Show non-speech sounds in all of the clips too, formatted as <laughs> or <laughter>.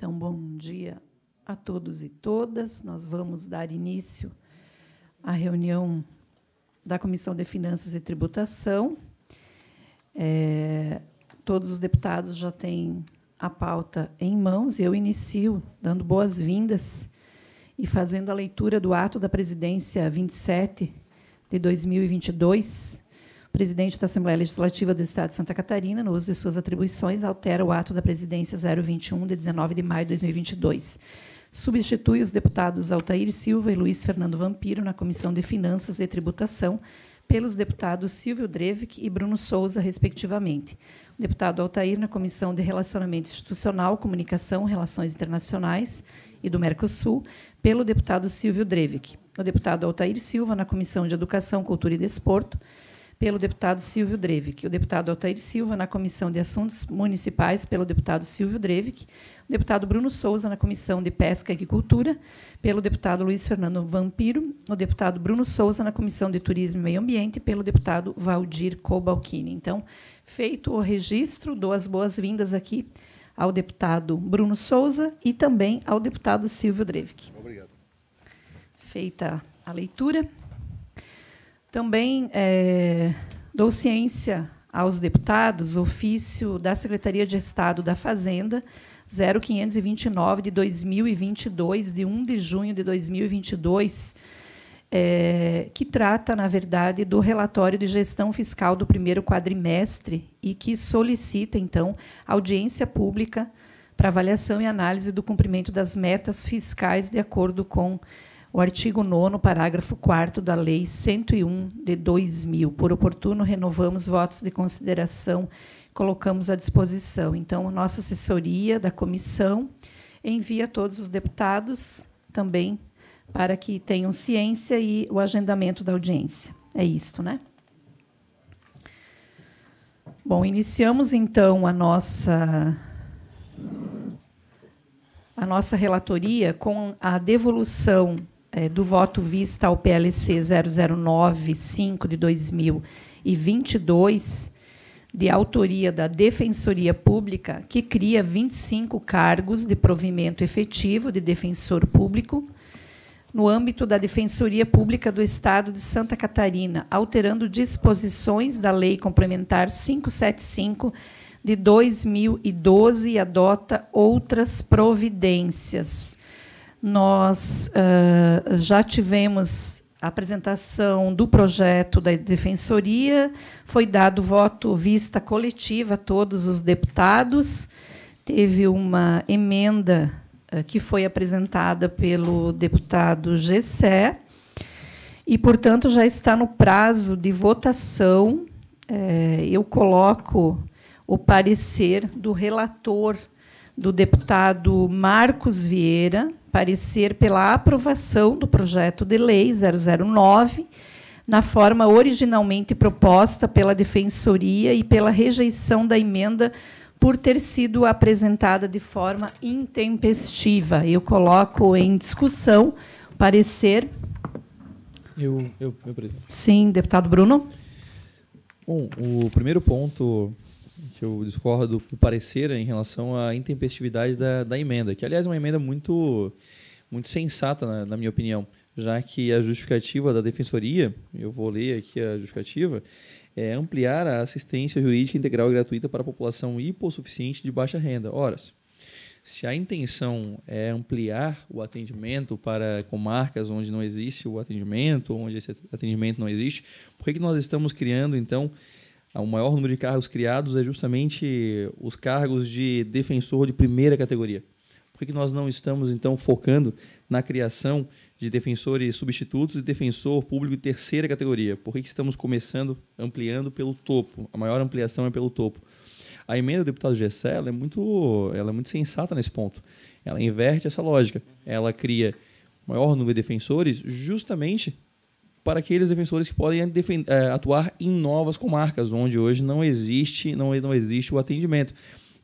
Então, bom dia a todos e todas. Nós vamos dar início à reunião da Comissão de Finanças e Tributação. É, todos os deputados já têm a pauta em mãos e eu inicio dando boas-vindas e fazendo a leitura do ato da presidência 27 de 2022 presidente da Assembleia Legislativa do Estado de Santa Catarina, no uso de suas atribuições, altera o ato da presidência 021, de 19 de maio de 2022. Substitui os deputados Altair Silva e Luiz Fernando Vampiro na Comissão de Finanças e Tributação pelos deputados Silvio Drevic e Bruno Souza, respectivamente. O deputado Altair na Comissão de Relacionamento Institucional, Comunicação, Relações Internacionais e do Mercosul, pelo deputado Silvio Drevic. O deputado Altair Silva na Comissão de Educação, Cultura e Desporto, pelo deputado Silvio Drevic, o deputado Altair Silva na Comissão de Assuntos Municipais pelo deputado Silvio Drevic, o deputado Bruno Souza na Comissão de Pesca e Agricultura pelo deputado Luiz Fernando Vampiro, o deputado Bruno Souza na Comissão de Turismo e Meio Ambiente pelo deputado Valdir Cobalcini. Então, feito o registro, dou as boas-vindas aqui ao deputado Bruno Souza e também ao deputado Silvio Drevic. Obrigado. Feita a leitura, também é, dou ciência aos deputados ofício da Secretaria de Estado da Fazenda 0529 de 2022, de 1 de junho de 2022, é, que trata, na verdade, do relatório de gestão fiscal do primeiro quadrimestre e que solicita, então, audiência pública para avaliação e análise do cumprimento das metas fiscais de acordo com o artigo 9, parágrafo 4 da Lei 101 de 2000. Por oportuno, renovamos votos de consideração, colocamos à disposição. Então, nossa assessoria da comissão envia todos os deputados também para que tenham ciência e o agendamento da audiência. É isto, né? Bom, iniciamos então a nossa a nossa relatoria com a devolução é, do voto vista ao PLC 0095 de 2022, de autoria da Defensoria Pública, que cria 25 cargos de provimento efetivo de defensor público no âmbito da Defensoria Pública do Estado de Santa Catarina, alterando disposições da Lei Complementar 575 de 2012 e adota outras providências. Nós uh, já tivemos a apresentação do projeto da Defensoria, foi dado voto vista coletiva a todos os deputados, teve uma emenda uh, que foi apresentada pelo deputado Gessé, e, portanto, já está no prazo de votação. Eh, eu coloco o parecer do relator do deputado Marcos Vieira, parecer pela aprovação do projeto de lei 009, na forma originalmente proposta pela Defensoria e pela rejeição da emenda por ter sido apresentada de forma intempestiva. Eu coloco em discussão parecer. Eu, eu, eu presidente. Sim, deputado Bruno. Bom, o primeiro ponto que eu discordo do parecer né, em relação à intempestividade da, da emenda, que aliás é uma emenda muito, muito sensata, na, né, na minha opinião, já que a justificativa da defensoria, eu vou ler aqui a justificativa, é ampliar a assistência jurídica integral e gratuita para a população hipossuficiente de baixa renda. Ora, se a intenção é ampliar o atendimento para comarcas onde não existe o atendimento, onde esse atendimento não existe, por que, que nós estamos criando, então, o maior número de cargos criados é justamente os cargos de defensor de primeira categoria. Por que nós não estamos, então, focando na criação de defensores substitutos e defensor público de terceira categoria? Por que estamos começando ampliando pelo topo? A maior ampliação é pelo topo. A emenda do deputado Gessé é, muito, ela é muito sensata nesse ponto. Ela inverte essa lógica. Ela cria maior número de defensores justamente para aqueles defensores que podem eh, atuar em novas comarcas, onde hoje não existe, não, não existe o atendimento.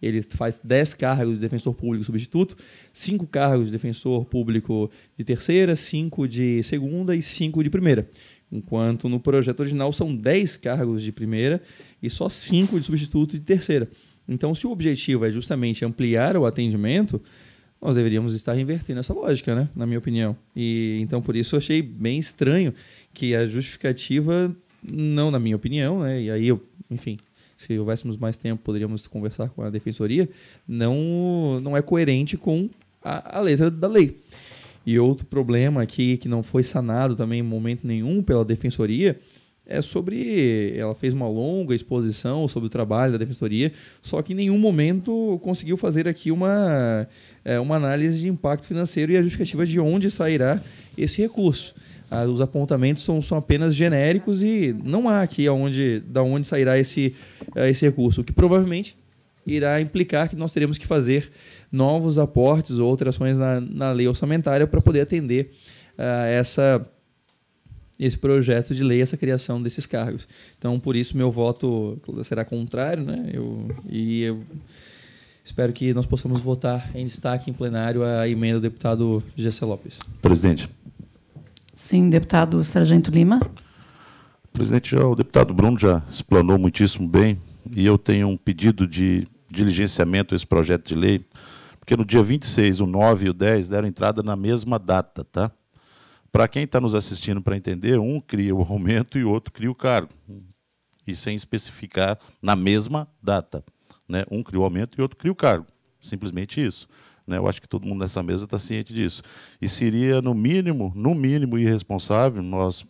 Ele faz 10 cargos de defensor público substituto, 5 cargos de defensor público de terceira, 5 de segunda e 5 de primeira. Enquanto no projeto original são 10 cargos de primeira e só 5 de substituto de terceira. Então, se o objetivo é justamente ampliar o atendimento, nós deveríamos estar invertendo essa lógica, né? na minha opinião. E então por isso eu achei bem estranho que a justificativa não na minha opinião, né? E aí eu, enfim, se houvéssemos mais tempo, poderíamos conversar com a defensoria, não não é coerente com a, a letra da lei. E outro problema aqui que não foi sanado também em momento nenhum pela defensoria é sobre. Ela fez uma longa exposição sobre o trabalho da defensoria, só que em nenhum momento conseguiu fazer aqui uma, é, uma análise de impacto financeiro e a justificativa de onde sairá esse recurso. Ah, os apontamentos são, são apenas genéricos e não há aqui aonde, da onde sairá esse, é, esse recurso, o que provavelmente irá implicar que nós teremos que fazer novos aportes ou alterações na, na lei orçamentária para poder atender ah, essa esse projeto de lei, essa criação desses cargos. Então, por isso, meu voto será contrário, né? Eu, e eu espero que nós possamos votar em destaque em plenário a emenda do deputado Gessé Lopes. Presidente. Sim, deputado Sargento Lima. Presidente, já, o deputado Bruno já explanou muitíssimo bem e eu tenho um pedido de diligenciamento a esse projeto de lei, porque no dia 26, o 9 e o 10 deram entrada na mesma data, tá? Para quem está nos assistindo para entender, um cria o aumento e o outro cria o cargo. E sem especificar na mesma data. Né? Um cria o aumento e outro cria o cargo. Simplesmente isso. Né? Eu acho que todo mundo nessa mesa está ciente disso. E seria, no mínimo, no mínimo, irresponsável nós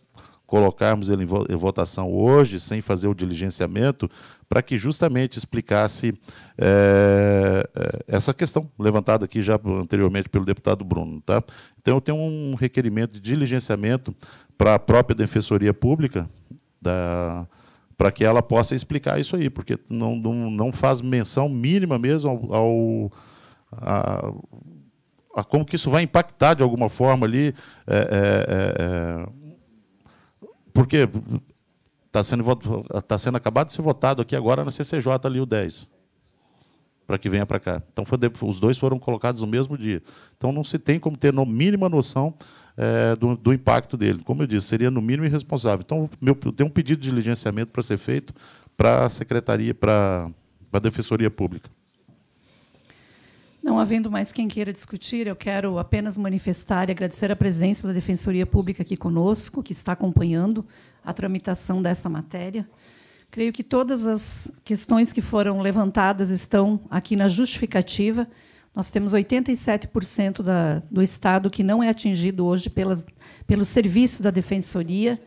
colocarmos ele em votação hoje, sem fazer o diligenciamento, para que justamente explicasse é, essa questão levantada aqui já anteriormente pelo deputado Bruno. Tá? Então, eu tenho um requerimento de diligenciamento para a própria Defensoria Pública da, para que ela possa explicar isso aí, porque não, não, não faz menção mínima mesmo ao, ao a, a, como que isso vai impactar de alguma forma ali é, é, porque está sendo, tá sendo acabado de ser votado aqui agora na CCJ ali o 10 para que venha para cá. Então, foi, os dois foram colocados no mesmo dia. Então, não se tem como ter no mínima noção é, do, do, impacto dele. Como eu disse, seria no mínimo irresponsável. Então, meu, tem um pedido de diligenciamento para ser feito para a Secretaria, para a Defensoria Pública. Não havendo mais quem queira discutir, eu quero apenas manifestar e agradecer a presença da Defensoria Pública aqui conosco, que está acompanhando a tramitação desta matéria. Creio que todas as questões que foram levantadas estão aqui na justificativa. Nós temos 87% da, do Estado que não é atingido hoje pelas, pelo serviço da Defensoria.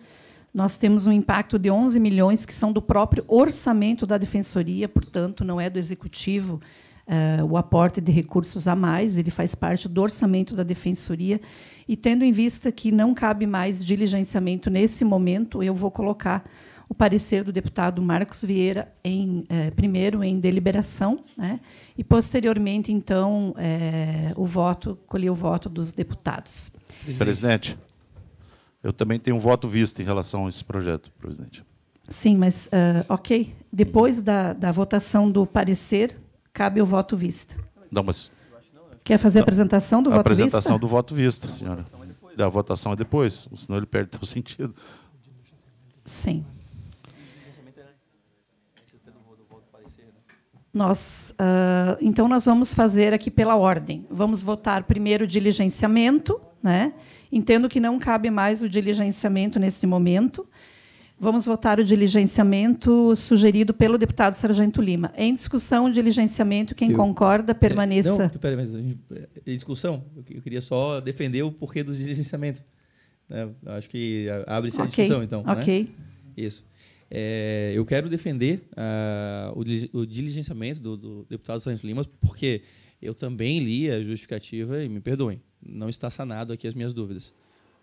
Nós temos um impacto de 11 milhões que são do próprio orçamento da Defensoria, portanto, não é do Executivo uh, o aporte de recursos a mais, ele faz parte do orçamento da Defensoria. E tendo em vista que não cabe mais diligenciamento nesse momento, eu vou colocar o parecer do deputado Marcos Vieira em, eh, primeiro em deliberação né, e posteriormente então eh, o voto colher o voto dos deputados. Presidente, eu também tenho um voto visto em relação a esse projeto, presidente. Sim, mas uh, ok. Depois da, da votação do parecer cabe o voto vista. Não, mas... Quer fazer a apresentação do a voto apresentação vista? A apresentação do voto vista, senhora. Da votação é depois, senão ele perde o <laughs> sentido. Sim. Nós, uh, então, nós vamos fazer aqui pela ordem. Vamos votar primeiro o diligenciamento. Né? Entendo que não cabe mais o diligenciamento neste momento. Vamos votar o diligenciamento sugerido pelo deputado Sargento Lima. Em discussão, o diligenciamento, quem eu, concorda, é, permaneça. Não, pera, mas, é, em discussão, eu queria só defender o porquê do diligenciamento. Né? Acho que abre-se a discussão, então. Né? Ok. Né? Isso. É, eu quero defender uh, o, o, diligenciamento do, do deputado Sargento Lima, porque eu também li a justificativa, e me perdoem, não está sanado aqui as minhas dúvidas.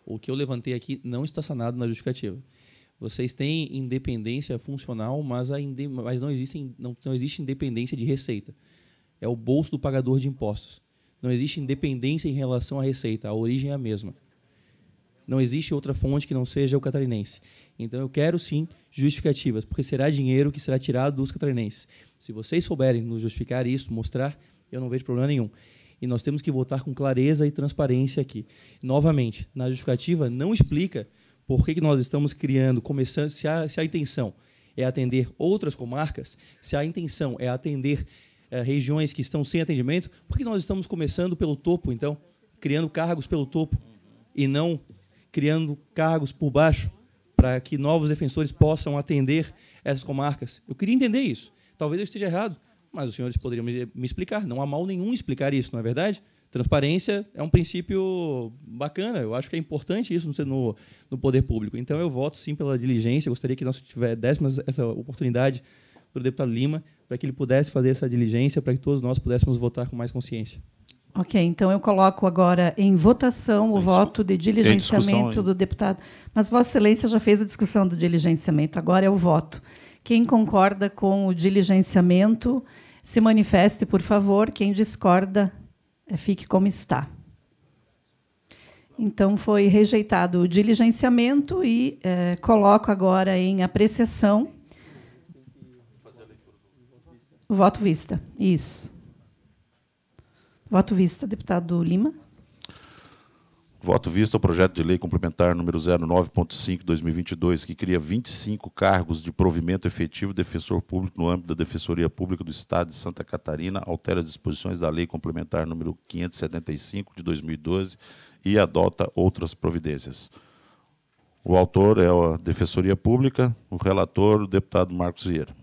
O que eu levantei aqui não está sanado na justificativa vocês têm independência funcional, mas, a inde mas não, existe, não, não existe independência de receita. É o bolso do pagador de impostos. Não existe independência em relação à receita, a origem é a mesma. Não existe outra fonte que não seja o catarinense. Então eu quero sim justificativas, porque será dinheiro que será tirado dos catarinenses. Se vocês souberem nos justificar isso, mostrar, eu não vejo problema nenhum. E nós temos que votar com clareza e transparência aqui. Novamente, na justificativa não explica por que, nós estamos criando, começando, se a, se a intenção é atender outras comarcas, se a intenção é atender é, regiões que estão sem atendimento, por que nós estamos começando pelo topo, então? Criando cargos pelo topo e não criando cargos por baixo para que novos defensores possam atender essas comarcas. Eu queria entender isso. Talvez eu esteja errado, mas os senhores poderiam me explicar. Não há mal nenhum explicar isso, não é verdade? Transparência é um princípio bacana, eu acho que é importante isso no, no poder público. Então eu voto sim pela diligência, eu gostaria que nós tivéssemos essa oportunidade para o deputado Lima, para que ele pudesse fazer essa diligência, para que todos nós pudéssemos votar com mais consciência. Ok, então eu coloco agora em votação o voto de diligenciamento do deputado. Mas Vossa Excelência já fez a discussão do diligenciamento, agora é o voto. Quem concorda com o diligenciamento, se manifeste, por favor. Quem discorda, é, fique como está. Então, foi rejeitado o diligenciamento e é, coloco agora em apreciação. O voto vista, isso. Voto vista, deputado Lima. Voto visto ao projeto de lei complementar número 09.5/2022, que cria 25 cargos de provimento efetivo defensor público no âmbito da Defensoria Pública do Estado de Santa Catarina, altera as disposições da lei complementar número 575 de 2012 e adota outras providências. O autor é a Defensoria Pública, o relator, o deputado Marcos Vieira.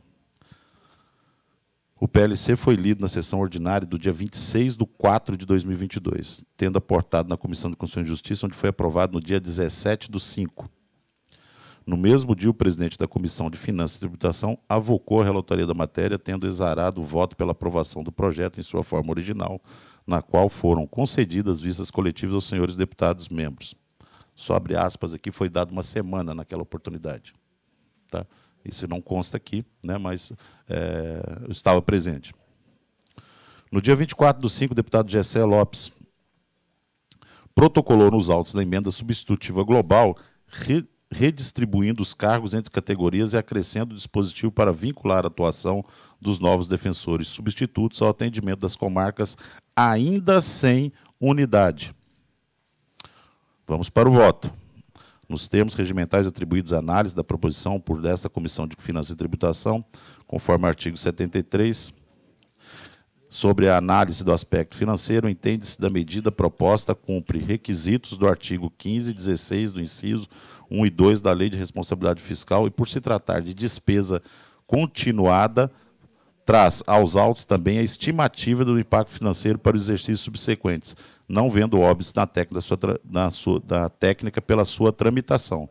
O PLC foi lido na sessão ordinária do dia 26 de 4 de 2022, tendo aportado na Comissão de Constituição e Justiça, onde foi aprovado no dia 17 do 5. No mesmo dia, o presidente da Comissão de Finanças e Tributação avocou a relatoria da matéria, tendo exarado o voto pela aprovação do projeto em sua forma original, na qual foram concedidas vistas coletivas aos senhores deputados membros. Só abre aspas aqui, foi dado uma semana naquela oportunidade. Tá? Isso não consta aqui, né, mas é, eu estava presente. No dia 24 do 5, o deputado Gessé Lopes protocolou nos autos da emenda substitutiva global re redistribuindo os cargos entre categorias e acrescendo o dispositivo para vincular a atuação dos novos defensores substitutos ao atendimento das comarcas ainda sem unidade. Vamos para o voto nos termos regimentais atribuídos à análise da proposição por desta Comissão de Finanças e Tributação, conforme o artigo 73, sobre a análise do aspecto financeiro, entende-se da medida proposta cumpre requisitos do artigo 15 e 16 do inciso 1 e 2 da Lei de Responsabilidade Fiscal e, por se tratar de despesa continuada, traz aos autos também a estimativa do impacto financeiro para os exercícios subsequentes, não vendo óbvios na, técnica da, sua, na sua, da técnica pela sua tramitação.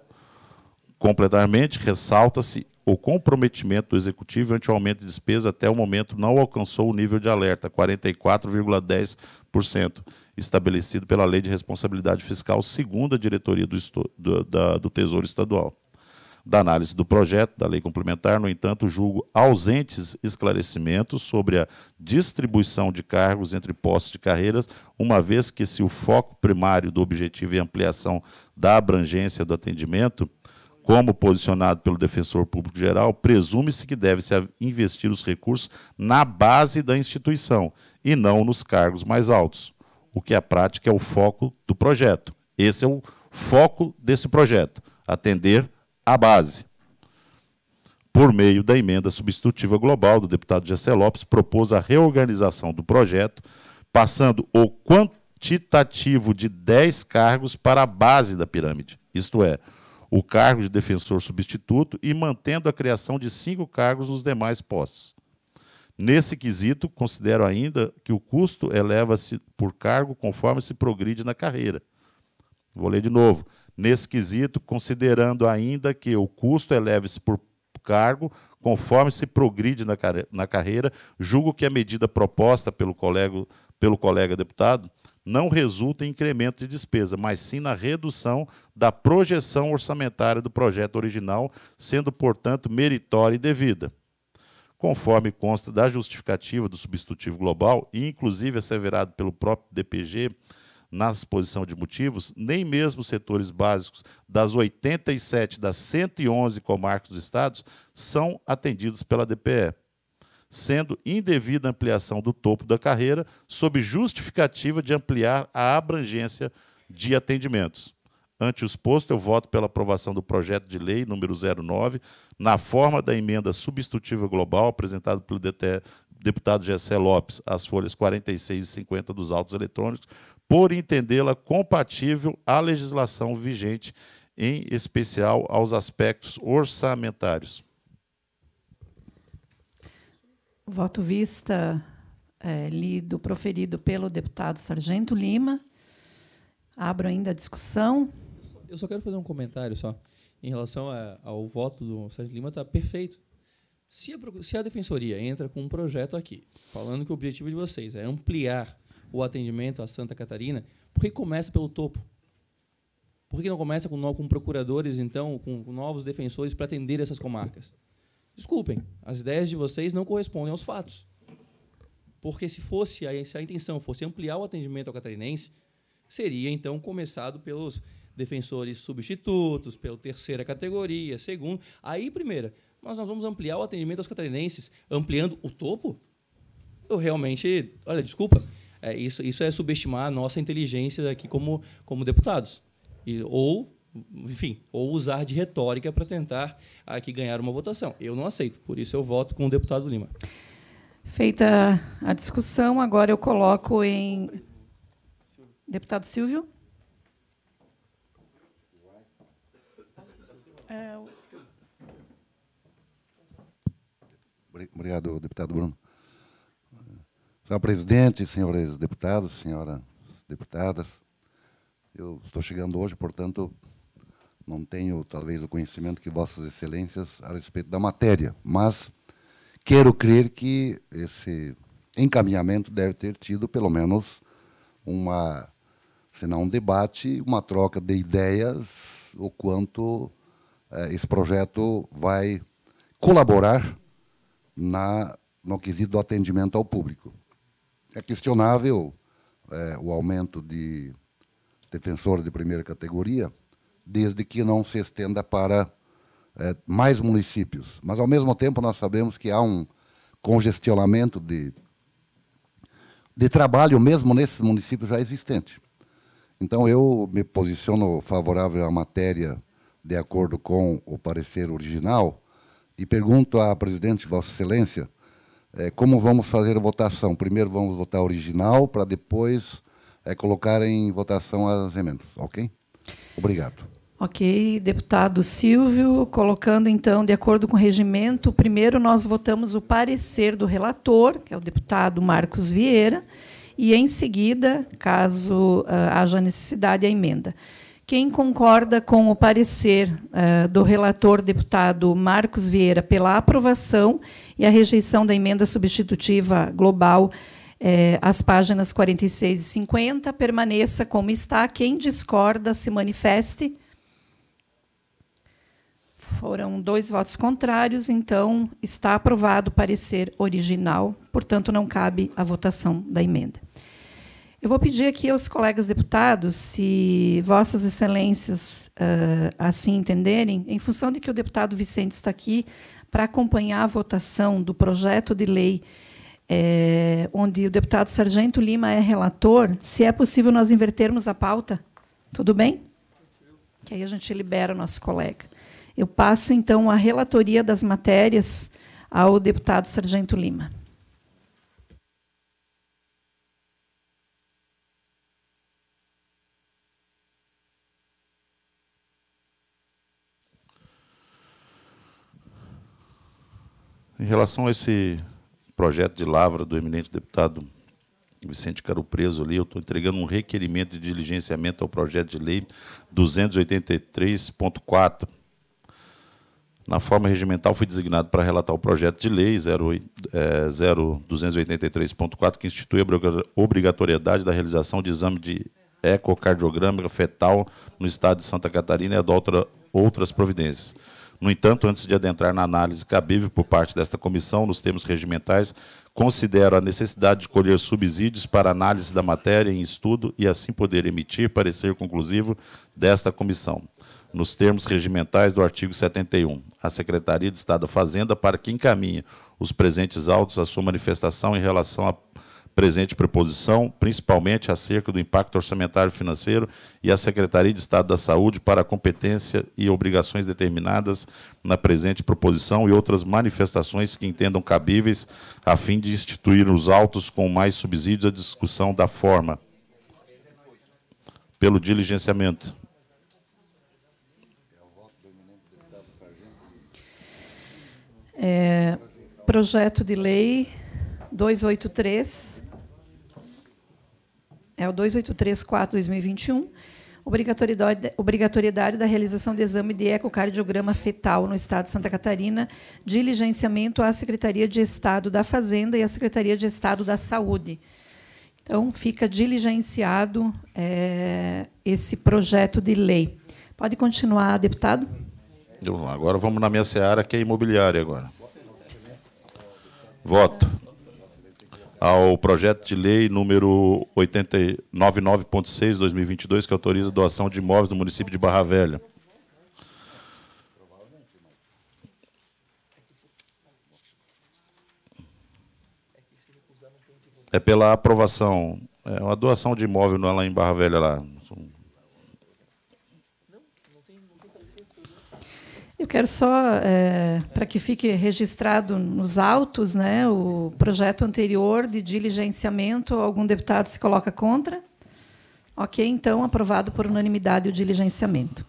Completarmente, ressalta-se o comprometimento do executivo ante o aumento de despesa até o momento não alcançou o nível de alerta, 44,10%, estabelecido pela Lei de Responsabilidade Fiscal, segundo a diretoria do, do, da, do Tesouro Estadual da análise do projeto da lei complementar, no entanto, julgo ausentes esclarecimentos sobre a distribuição de cargos entre postos de carreiras, uma vez que se o foco primário do objetivo é ampliação da abrangência do atendimento, como posicionado pelo defensor público geral, presume-se que deve-se investir os recursos na base da instituição e não nos cargos mais altos, o que é a prática é o foco do projeto. Esse é o foco desse projeto, atender à base. Por meio da emenda substitutiva global do deputado Gessé Lopes, propôs a reorganização do projeto, passando o quantitativo de 10 cargos para a base da pirâmide, isto é, o cargo de defensor substituto e mantendo a criação de cinco cargos nos demais postos. Nesse quesito, considero ainda que o custo eleva-se por cargo conforme se progride na carreira. Vou ler de novo nesse quesito, considerando ainda que o custo eleve-se é por cargo, conforme se progride na, na carreira, julgo que a medida proposta pelo colega, pelo colega deputado não resulta em incremento de despesa, mas sim na redução da projeção orçamentária do projeto original, sendo, portanto, meritória e devida. Conforme consta da justificativa do substitutivo global, e inclusive asseverado pelo próprio DPG, na exposição de motivos, nem mesmo os setores básicos das 87 das 111 comarcas dos estados são atendidos pela DPE, sendo indevida a ampliação do topo da carreira sob justificativa de ampliar a abrangência de atendimentos. Ante o exposto, eu voto pela aprovação do projeto de lei número 09, na forma da emenda substitutiva global apresentada pelo DTE, deputado Gessé Lopes, às folhas 46 e 50 dos autos eletrônicos, por entendê-la compatível à legislação vigente, em especial aos aspectos orçamentários. Voto vista é, lido, proferido pelo deputado Sargento Lima. Abro ainda a discussão. Eu só quero fazer um comentário só em relação a, ao voto do Sargento Lima está perfeito. Se a, se a defensoria entra com um projeto aqui, falando que o objetivo de vocês é ampliar o atendimento a Santa Catarina, por que começa pelo topo? Por que não começa com, com procuradores, então, com, com novos defensores para atender essas comarcas? Desculpem, as ideias de vocês não correspondem aos fatos. Porque se fosse se a intenção fosse ampliar o atendimento ao catarinense, seria então começado pelos defensores substitutos, pela terceira categoria, segundo. Aí, primeira, mas nós vamos ampliar o atendimento aos catarinenses, ampliando o topo? Eu realmente, olha, desculpa, é, isso, isso é subestimar a nossa inteligência aqui como, como deputados. E, ou enfim, ou usar de retórica para tentar aqui ganhar uma votação. Eu não aceito, por isso eu voto com o deputado Lima. Feita a discussão, agora eu coloco em deputado Silvio. Obrigado, deputado Bruno. Senhor presidente, senhores deputados, senhoras deputadas, eu estou chegando hoje, portanto, não tenho talvez o conhecimento que vossas excelências a respeito da matéria, mas quero crer que esse encaminhamento deve ter tido pelo menos uma, se não um debate, uma troca de ideias, o quanto eh, esse projeto vai colaborar na, no quesito do atendimento ao público. É questionável é, o aumento de defensores de primeira categoria, desde que não se estenda para é, mais municípios. Mas, ao mesmo tempo, nós sabemos que há um congestionamento de, de trabalho mesmo nesses municípios já existentes. Então, eu me posiciono favorável à matéria de acordo com o parecer original e pergunto à presidente, Vossa Excelência, é, como vamos fazer a votação. Primeiro vamos votar a original, para depois é, colocar em votação as emendas, ok? Obrigado. Ok, deputado Silvio, colocando então, de acordo com o regimento, primeiro nós votamos o parecer do relator, que é o deputado Marcos Vieira, e em seguida, caso uh, haja necessidade, a emenda. Quem concorda com o parecer uh, do relator deputado Marcos Vieira pela aprovação e a rejeição da emenda substitutiva global eh, às páginas 46 e 50 permaneça como está. Quem discorda se manifeste. Foram dois votos contrários, então está aprovado o parecer original, portanto, não cabe a votação da emenda. Eu vou pedir aqui aos colegas deputados, se Vossas Excelências uh, assim entenderem, em função de que o deputado Vicente está aqui para acompanhar a votação do projeto de lei, eh, onde o deputado Sargento Lima é relator, se é possível nós invertermos a pauta. Tudo bem? Que aí a gente libera o nosso colega. Eu passo, então, a relatoria das matérias ao deputado Sargento Lima. Em relação a esse projeto de lavra do eminente deputado Vicente Caro Preso ali, eu estou entregando um requerimento de diligenciamento ao projeto de lei 283.4. Na forma regimental, fui designado para relatar o projeto de lei 0283.4, eh, que institui a obrigatoriedade da realização de exame de ecocardiograma fetal no estado de Santa Catarina e adota outras providências. No entanto, antes de adentrar na análise cabível por parte desta comissão, nos termos regimentais, considero a necessidade de colher subsídios para análise da matéria em estudo e assim poder emitir parecer conclusivo desta comissão nos termos regimentais do artigo 71, a Secretaria de Estado da Fazenda para que encaminhe os presentes autos à sua manifestação em relação à presente preposição, principalmente acerca do impacto orçamentário financeiro e a Secretaria de Estado da Saúde para a competência e obrigações determinadas na presente proposição e outras manifestações que entendam cabíveis a fim de instituir os autos com mais subsídios à discussão da forma pelo diligenciamento. É, projeto de lei 283. É o 283-4-2021, obrigatoriedade, obrigatoriedade da realização de exame de ecocardiograma fetal no Estado de Santa Catarina, diligenciamento à Secretaria de Estado da Fazenda e à Secretaria de Estado da Saúde. Então, fica diligenciado é, esse projeto de lei. Pode continuar, deputado? Então, agora vamos na minha seara, que é imobiliária agora. Voto ao projeto de lei número 899.6/2022 que autoriza a doação de imóveis do município de Barra Velha. É pela aprovação, é uma doação de imóvel lá em Barra Velha lá, quero só, é, para que fique registrado nos autos, né, o projeto anterior de diligenciamento, algum deputado se coloca contra? Ok, então, aprovado por unanimidade o diligenciamento.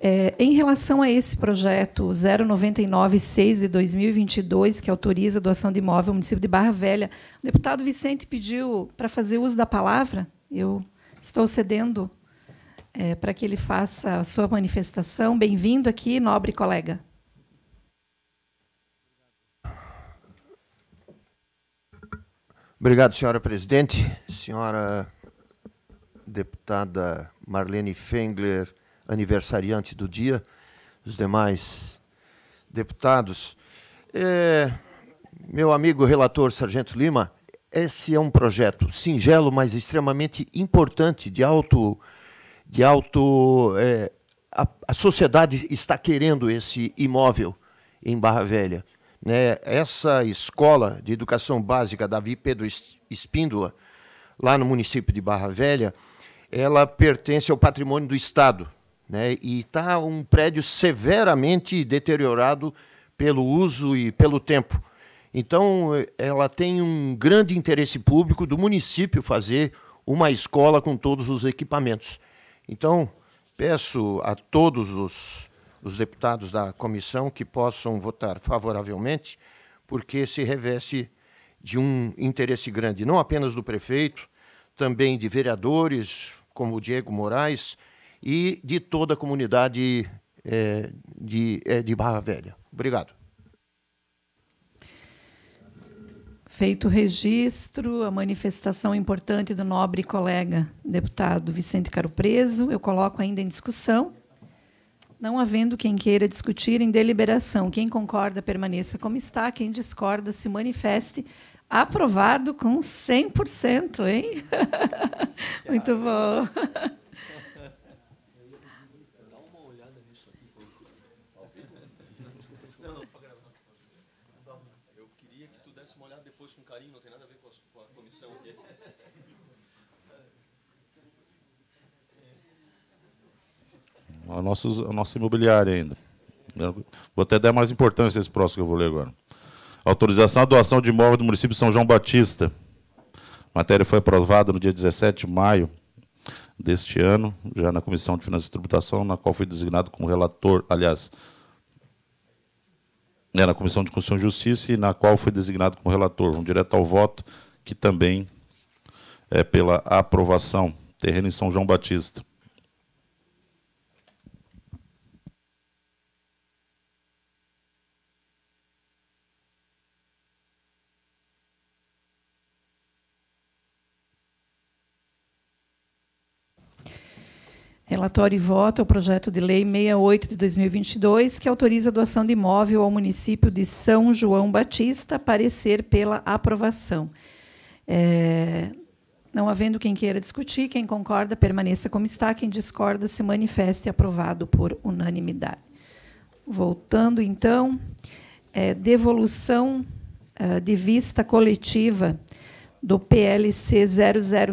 É, em relação a esse projeto 0996 de 2022, que autoriza a doação de imóvel ao município de Barra Velha, o deputado Vicente pediu para fazer uso da palavra. Eu estou cedendo é, para que ele faça a sua manifestação. Bem-vindo aqui, nobre colega. Obrigado, senhora presidente. Senhora deputada Marlene Fengler, aniversariante do dia, os demais deputados. É, meu amigo relator Sargento Lima, esse é um projeto singelo, mas extremamente importante, de alto de alto. É, a, a, sociedade está querendo esse imóvel em Barra Velha. Né? Essa escola de educação básica Davi Pedro Espíndola, lá no município de Barra Velha, ela pertence ao patrimônio do Estado. Né? E está um prédio severamente deteriorado pelo uso e pelo tempo. Então, ela tem um grande interesse público do município fazer uma escola com todos os equipamentos. Então, peço a todos os, os deputados da comissão que possam votar favoravelmente, porque se reveste de um interesse grande, não apenas do prefeito, também de vereadores, como o Diego Moraes, e de toda a comunidade é, de, é, de Barra Velha. Obrigado. feito registro, a manifestação importante do nobre colega deputado Vicente Caro Preso, eu coloco ainda em discussão, não havendo quem queira discutir em deliberação. Quem concorda, permaneça como está. Quem discorda, se manifeste. Aprovado com 100%, hein? <laughs> Muito bom. a, nossa a nossa imobiliária ainda. vou até dar mais importância a esse próximo que eu vou ler agora. Autorização à doação de imóvel do município de São João Batista. A matéria foi aprovada no dia 17 de maio deste ano, já na Comissão de Finanças e Tributação, na qual fui designado como relator, aliás, né, na Comissão de Constituição e Justiça, e na qual fui designado como relator. Vamos direto ao voto, que também é pela aprovação. Terreno em São João Batista. Relatório e voto ao projeto de lei 68 de 2022, que autoriza a doação de imóvel ao município de São João Batista, parecer pela aprovação. É, não havendo quem queira discutir, quem concorda permaneça como está, quem discorda se manifeste aprovado por unanimidade. Voltando então, é, devolução é, de vista coletiva do PLC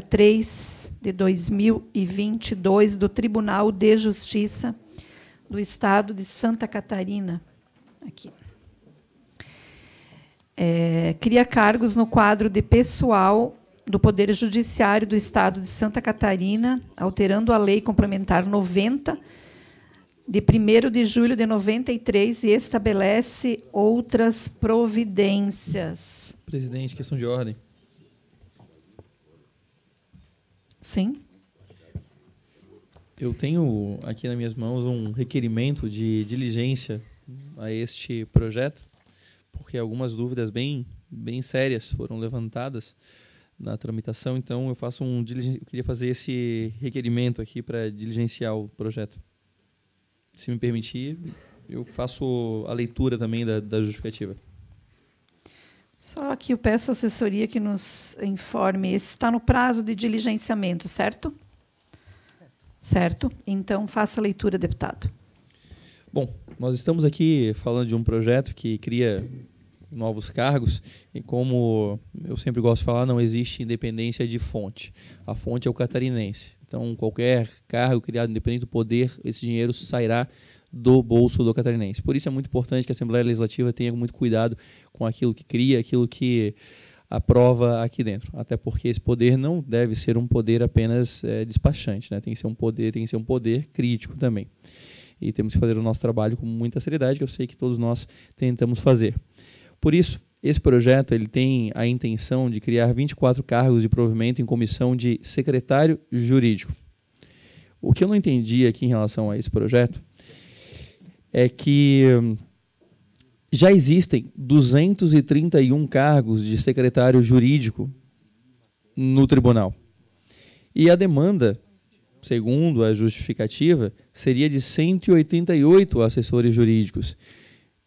003 de 2022 do Tribunal de Justiça do Estado de Santa Catarina. Aqui. É, cria cargos no quadro de pessoal do Poder Judiciário do Estado de Santa Catarina, alterando a Lei Complementar 90, de 1 de julho de 93, e estabelece outras providências. Presidente, questão de ordem. Sim. Eu tenho aqui nas minhas mãos um requerimento de diligência a este projeto, porque algumas dúvidas bem, bem sérias foram levantadas na tramitação, então eu faço um eu queria fazer esse requerimento aqui para diligenciar o projeto. Se me permitir, eu faço a leitura também da, da justificativa. Só que eu peço assessoria que nos informe. Esse está no prazo de diligenciamento, certo? Certo. certo? Então, faça a leitura, deputado. Bom, nós estamos aqui falando de um projeto que cria novos cargos e como eu sempre gosto de falar, não existe independência de fonte. A fonte é o catarinense. Então, qualquer cargo criado independente do poder, esse dinheiro sairá do bolso do catarinense. Por isso é muito importante que a Assembleia Legislativa tenha muito cuidado com aquilo que cria, aquilo que aprova aqui dentro. Até porque esse poder não deve ser um poder apenas é, despachante, né? tem que ser um poder, tem que ser um poder crítico também. E temos que fazer o nosso trabalho com muita seriedade, que eu sei que todos nós tentamos fazer. Por isso, esse projeto ele tem a intenção de criar 24 cargos de provimento em comissão de secretário jurídico. O que eu não entendi aqui em relação a esse projeto é que hum, já existem 231 cargos de secretário jurídico no tribunal. E a demanda, segundo a justificativa, seria de 188 assessores jurídicos.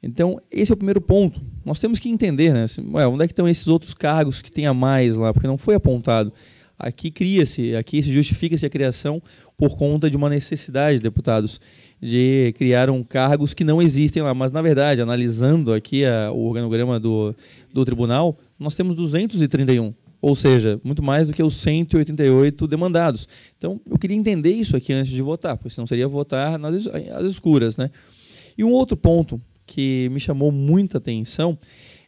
Então, esse é o primeiro ponto. Nós temos que entender, né? Ué, onde é que estão esses outros cargos que tem a mais lá? Porque não foi apontado. Aqui cria-se, aqui se justifica-se a criação por conta de uma necessidade, deputados de criaram cargos que não existem lá. Mas, na verdade, analisando aqui a, o organograma do, do tribunal, nós temos 231 ou seja, muito mais do que os 188 demandados. Então, eu queria entender isso aqui antes de votar, porque senão seria votar nas escuras. Né? E um outro ponto que me chamou muita atenção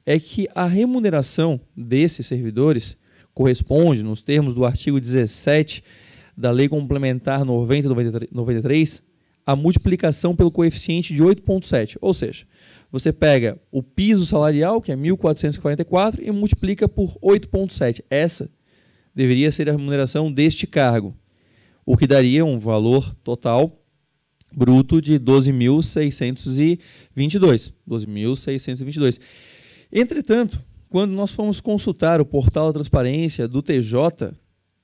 é que a remuneração desses servidores corresponde, nos termos do artigo 17 da Lei Complementar 90 93, a multiplicação pelo coeficiente de 8,7. Ou seja, você pega o piso salarial, que é 1.444, e multiplica por 8,7. Essa deveria ser a remuneração deste cargo, o que daria um valor total bruto de 12.622. 12.622. Entretanto, quando nós fomos consultar o portal da transparência do TJ,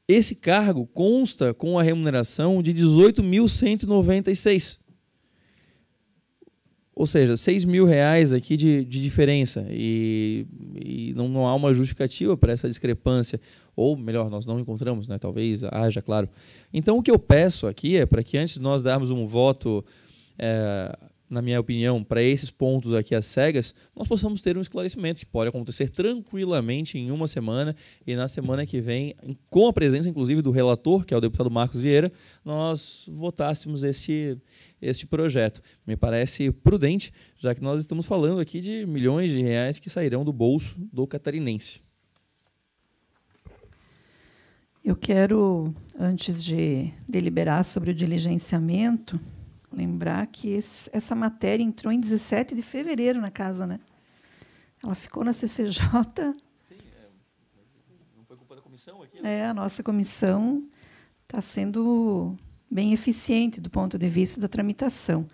esse cargo consta com a remuneração de 18.196. Ou seja, 6 mil reais aqui de, de diferença. E, e não, não, há uma justificativa para essa discrepância. Ou, melhor, nós não encontramos, né? talvez haja, claro. Então, o que eu peço aqui é para que antes de nós darmos um voto é, na minha opinião, para esses pontos aqui às cegas, nós possamos ter um esclarecimento que pode acontecer tranquilamente em uma semana e na semana que vem, com a presença inclusive do relator, que é o deputado Marcos Vieira, nós votássemos este, este projeto. Me parece prudente, já que nós estamos falando aqui de milhões de reais que sairão do bolso do catarinense. Eu quero, antes de deliberar sobre o diligenciamento, Lembrar que esse, essa matéria entrou em 17 de fevereiro na casa, né? Ela ficou na CCJ. Sim, é, não foi culpa da comissão aqui? Né? É, a nossa comissão está sendo bem eficiente do ponto de vista da tramitação.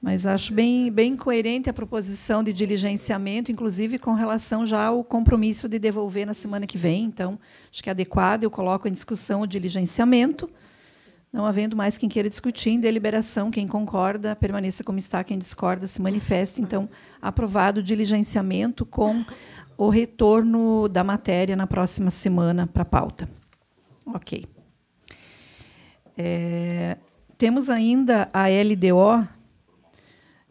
Mas acho bem, bem coerente a proposição de diligenciamento, inclusive com relação já ao compromisso de devolver na semana que vem. Então, acho que é adequado, eu coloco em discussão o diligenciamento não havendo mais quem queira discutir, em deliberação, quem concorda, permaneça como está, quem discorda, se manifeste. Então, aprovado o diligenciamento com o retorno da matéria na próxima semana para a pauta. Ok. É, temos ainda a LDO,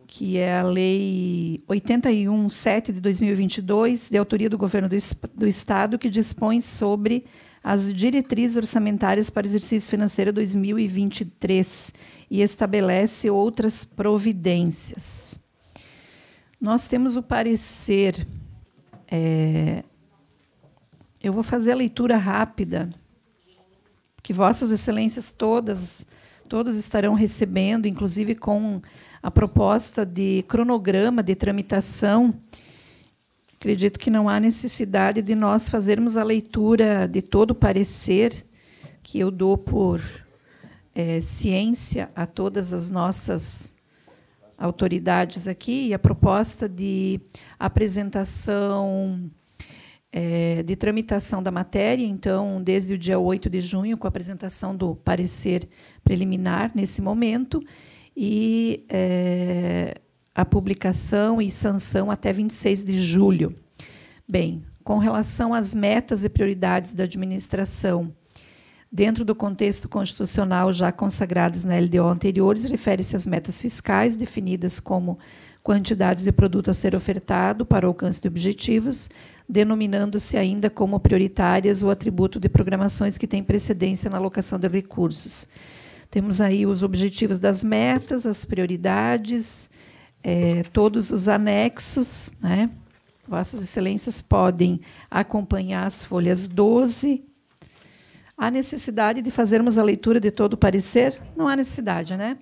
que é a Lei 817 de 2022, de autoria do Governo do, do Estado, que dispõe sobre as diretrizes orçamentárias para o exercício financeiro 2023 e estabelece outras providências. Nós temos o parecer. É, eu vou fazer a leitura rápida, que Vossas Excelências todas todos estarão recebendo, inclusive com a proposta de cronograma de tramitação Acredito que não há necessidade de nós fazermos a leitura de todo o parecer que eu dou por é, ciência a todas as nossas autoridades aqui e a proposta de apresentação é, de tramitação da matéria, então, desde o dia 8 de junho, com a apresentação do parecer preliminar nesse momento, e é, a publicação e sanção até 26 de julho. Bem, com relação às metas e prioridades da administração, dentro do contexto constitucional já consagradas na LDO anteriores, refere-se às metas fiscais, definidas como quantidades de produto a ser ofertado para o alcance de objetivos, denominando-se ainda como prioritárias o atributo de programações que têm precedência na alocação de recursos. Temos aí os objetivos das metas, as prioridades, é, todos os anexos, né? Vossas Excelências podem acompanhar as folhas 12. Há necessidade de fazermos a leitura de todo o parecer? Não há necessidade, né?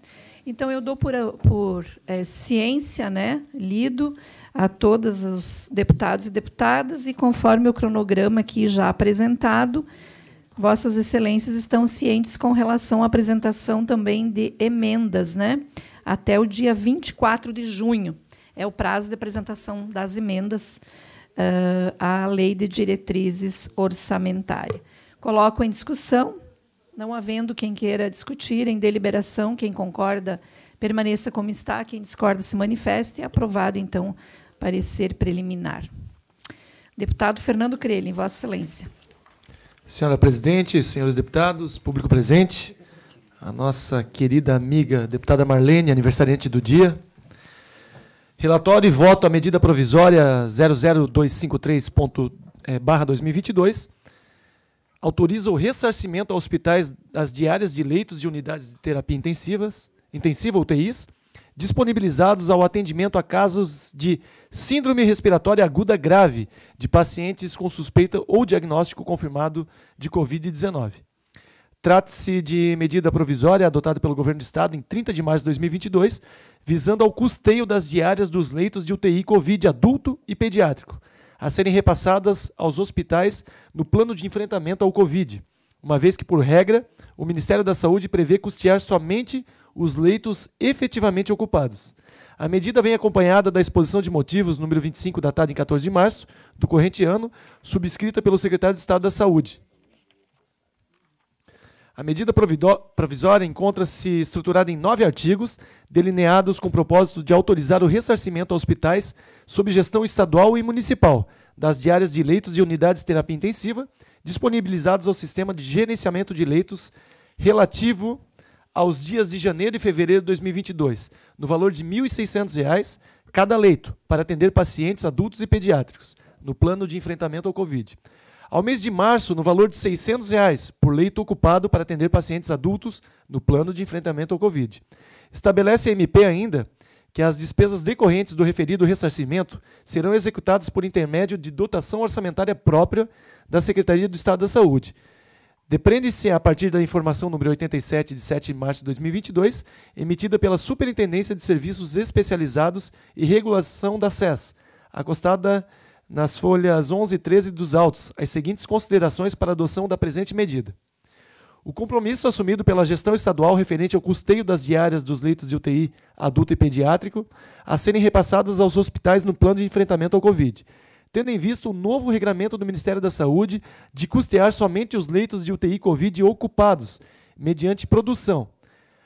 Então, eu dou por, por é, ciência, né, lido a todos os deputados e deputadas, e conforme o cronograma aqui já apresentado, Vossas Excelências estão cientes com relação à apresentação também de emendas, né? até o dia 24 de junho. É o prazo de apresentação das emendas uh, à Lei de Diretrizes Orçamentária. Coloco em discussão, não havendo quem queira discutir, em deliberação, quem concorda permaneça como está, quem discorda se manifeste. É aprovado, então, parecer preliminar. Deputado Fernando em Vossa Excelência. Senhora Presidente, senhores deputados, público presente, a nossa querida amiga deputada Marlene, aniversariante do dia. Relatório e voto à medida provisória 00253. Eh, barra 2022 autoriza o ressarcimento a hospitais das diárias de leitos de unidades de terapia intensivas, intensiva UTIs, disponibilizados ao atendimento a casos de síndrome respiratória aguda grave de pacientes com suspeita ou diagnóstico confirmado de COVID-19. Trata-se de medida provisória adotada pelo governo do estado em 30 de março de 2022, visando ao custeio das diárias dos leitos de UTI Covid adulto e pediátrico, a serem repassadas aos hospitais no plano de enfrentamento ao Covid, uma vez que, por regra, o Ministério da Saúde prevê custear somente os leitos efetivamente ocupados. A medida vem acompanhada da exposição de motivos número 25, datada em 14 de março do corrente ano, subscrita pelo secretário de Estado da Saúde. A medida provisória encontra-se estruturada em nove artigos, delineados com o propósito de autorizar o ressarcimento a hospitais sob gestão estadual e municipal das diárias de leitos e unidades de terapia intensiva disponibilizados ao sistema de gerenciamento de leitos relativo aos dias de janeiro e fevereiro de 2022, no valor de R$ 1.600 cada leito, para atender pacientes adultos e pediátricos, no plano de enfrentamento ao Covid. Ao mês de março, no valor de R$ 600, reais, por leito ocupado para atender pacientes adultos no plano de enfrentamento ao Covid. Estabelece a MP ainda que as despesas decorrentes do referido ressarcimento serão executadas por intermédio de dotação orçamentária própria da Secretaria do Estado da Saúde. depende se a partir da informação número 87 de 7 de março de 2022, emitida pela Superintendência de Serviços Especializados e Regulação da SES, acostada nas folhas 11 e 13 dos autos, as seguintes considerações para adoção da presente medida. O compromisso assumido pela gestão estadual referente ao custeio das diárias dos leitos de UTI adulto e pediátrico a serem repassadas aos hospitais no plano de enfrentamento ao Covid, tendo em vista o novo regramento do Ministério da Saúde de custear somente os leitos de UTI Covid ocupados, mediante produção.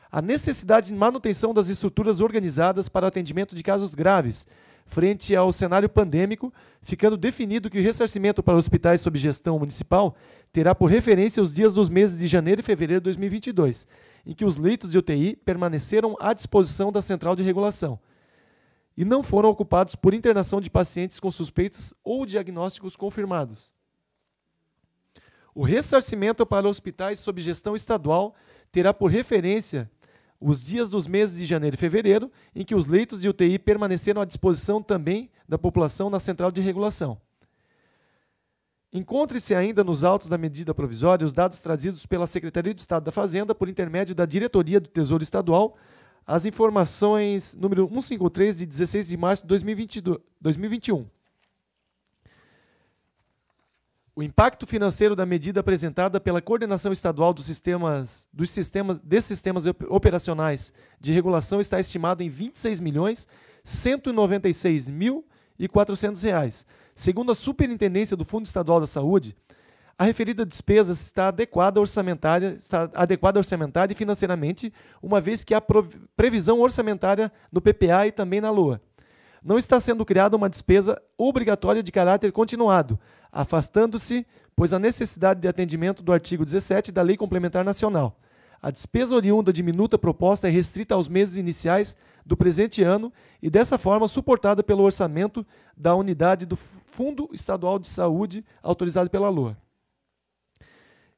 A necessidade de manutenção das estruturas organizadas para atendimento de casos graves, frente ao cenário pandêmico, ficando definido que o ressarcimento para hospitais sob gestão municipal terá por referência os dias dos meses de janeiro e fevereiro de 2022, em que os leitos de UTI permaneceram à disposição da central de regulação e não foram ocupados por internação de pacientes com suspeitas ou diagnósticos confirmados. O ressarcimento para hospitais sob gestão estadual terá por referência os dias dos meses de janeiro e fevereiro em que os leitos de UTI permaneceram à disposição também da população na central de regulação. Encontre-se ainda nos autos da medida provisória os dados trazidos pela Secretaria de Estado da Fazenda por intermédio da Diretoria do Tesouro Estadual, as informações número 153 de 16 de março de 2022, 2021. O impacto financeiro da medida apresentada pela Coordenação Estadual dos Sistemas, dos sistemas, de Sistemas Operacionais de Regulação está estimado em R$ reais. Segundo a Superintendência do Fundo Estadual da Saúde, a referida despesa está adequada orçamentária, está adequada orçamentária e financeiramente, uma vez que há previsão orçamentária no PPA e também na LOA. Não está sendo criada uma despesa obrigatória de caráter continuado, afastando-se, pois a necessidade de atendimento do artigo 17 da Lei Complementar Nacional. A despesa oriunda de minuta proposta é restrita aos meses iniciais do presente ano e, dessa forma, suportada pelo orçamento da unidade do Fundo Estadual de Saúde autorizado pela LOA.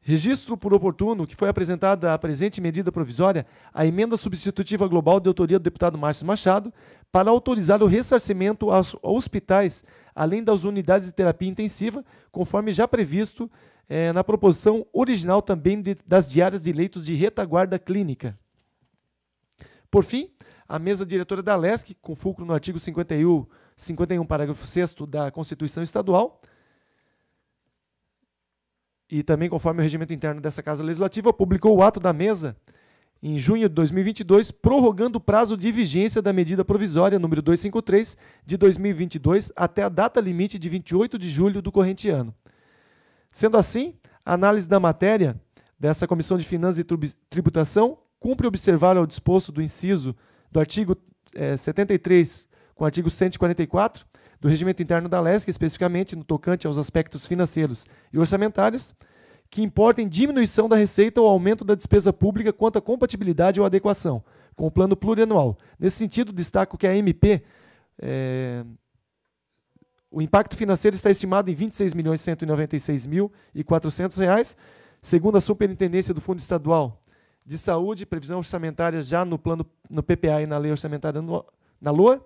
Registro por oportuno que foi apresentada a presente medida provisória a emenda substitutiva global de autoria do deputado Márcio Machado para autorizar o ressarcimento aos hospitais, além das unidades de terapia intensiva, conforme já previsto eh, na proposição original também de, das diárias de leitos de retaguarda clínica. Por fim, a mesa diretora da LESC, com fulcro no artigo 51, 51 parágrafo 6 da Constituição Estadual, e também conforme o regimento interno dessa Casa Legislativa, publicou o ato da mesa em junho de 2022, prorrogando o prazo de vigência da medida provisória número 253 de 2022 até a data limite de 28 de julho do corrente ano. Sendo assim, a análise da matéria dessa Comissão de Finanças e Tributação cumpre observar ao disposto do inciso do artigo é, eh, 73 com o artigo 144 do Regimento Interno da LESC, especificamente no tocante aos aspectos financeiros e orçamentários, que importem diminuição da receita ou aumento da despesa pública quanto à compatibilidade ou adequação com o plano plurianual. Nesse sentido, destaco que a MP. É, eh, o impacto financeiro está estimado em R$ 26.196.400, segundo a Superintendência do Fundo Estadual de Saúde, previsão orçamentária já no plano no PPA e na Lei Orçamentária no, na LOA.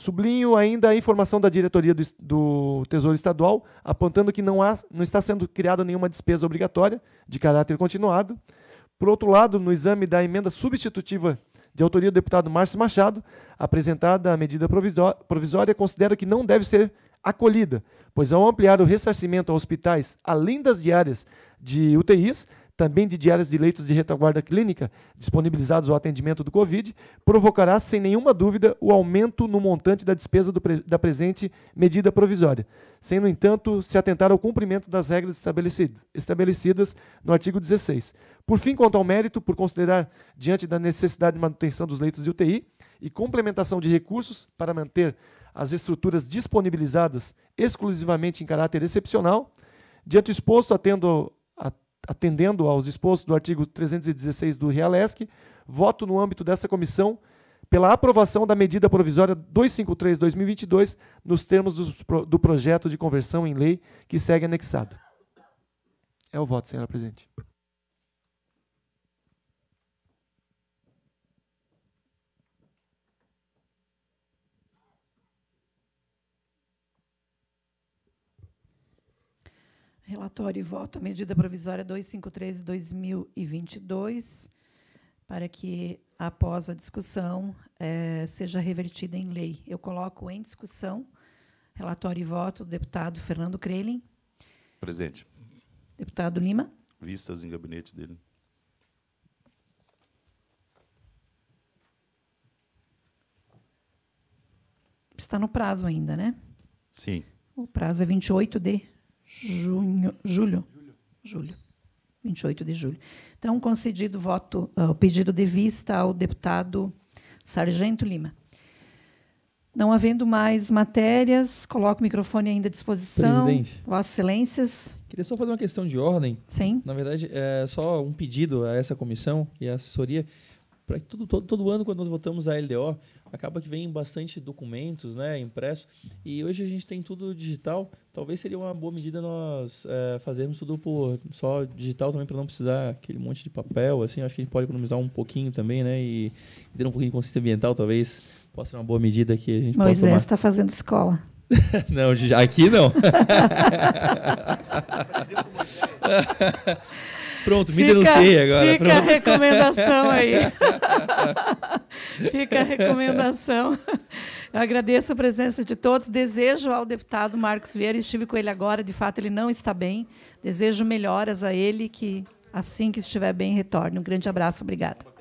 Sublinho ainda a informação da diretoria do, do, Tesouro Estadual, apontando que não, há, não está sendo criada nenhuma despesa obrigatória de caráter continuado. Por outro lado, no exame da emenda substitutiva de autoria do deputado Márcio Machado, apresentada a medida provisória, considera que não deve ser acolhida, pois ao ampliar o ressarcimento a hospitais além das diárias de UTIs, também de diárias de leitos de retaguarda clínica disponibilizados ao atendimento do Covid, provocará, sem nenhuma dúvida, o aumento no montante da despesa pre da presente medida provisória, sem, no entanto, se atentar ao cumprimento das regras estabelecidas, estabelecidas no artigo 16. Por fim, quanto ao mérito, por considerar, diante da necessidade de manutenção dos leitos de UTI e complementação de recursos para manter as estruturas disponibilizadas exclusivamente em caráter excepcional, diante exposto, atendo atendendo aos expostos do artigo 316 do Realesc, voto no âmbito dessa comissão pela aprovação da medida provisória 253-2022, nos termos do, do projeto de conversão em lei que segue anexado. É o voto, senhora presidente. Relatório e voto à medida provisória 253-2022, para que, após a discussão, eh, seja revertida em lei. Eu coloco em discussão relatório e voto do deputado Fernando Crelin. Presente. Deputado Lima. Vistas em gabinete dele. Está no prazo ainda, né? Sim. O prazo é 28 de junho, julho, julho, 28 de julho. Então, concedido o voto, eh, o pedido de vista ao deputado Sargento Lima. Não havendo mais matérias, coloco o microfone ainda à disposição. Presidente. Vossas Excelências. Queria só fazer uma questão de ordem. Sim. Na verdade, é só um pedido a essa comissão e assessoria para todo, todo, todo, ano, quando nós votamos a LDO, acaba que vem bastante documentos né, impressos. E hoje a gente tem tudo digital. Talvez seria uma boa medida nós é, fazermos tudo por só digital também, para não precisar aquele monte de papel. Assim, acho que a gente pode economizar um pouquinho também, né? E, e ter um pouquinho de consciência ambiental, talvez possa ser uma boa medida que a gente Moisés está fazendo escola. <laughs> não, aqui não. <laughs> Pronto, me fica, denunciei agora. Fica pronto. a recomendação aí. <laughs> fica a recomendação. Eu agradeço a presença de todos. Desejo ao deputado Marcos Vieira, estive com ele agora, de fato ele não está bem. Desejo melhoras a ele, que assim que estiver bem retorne. Um grande abraço, obrigada.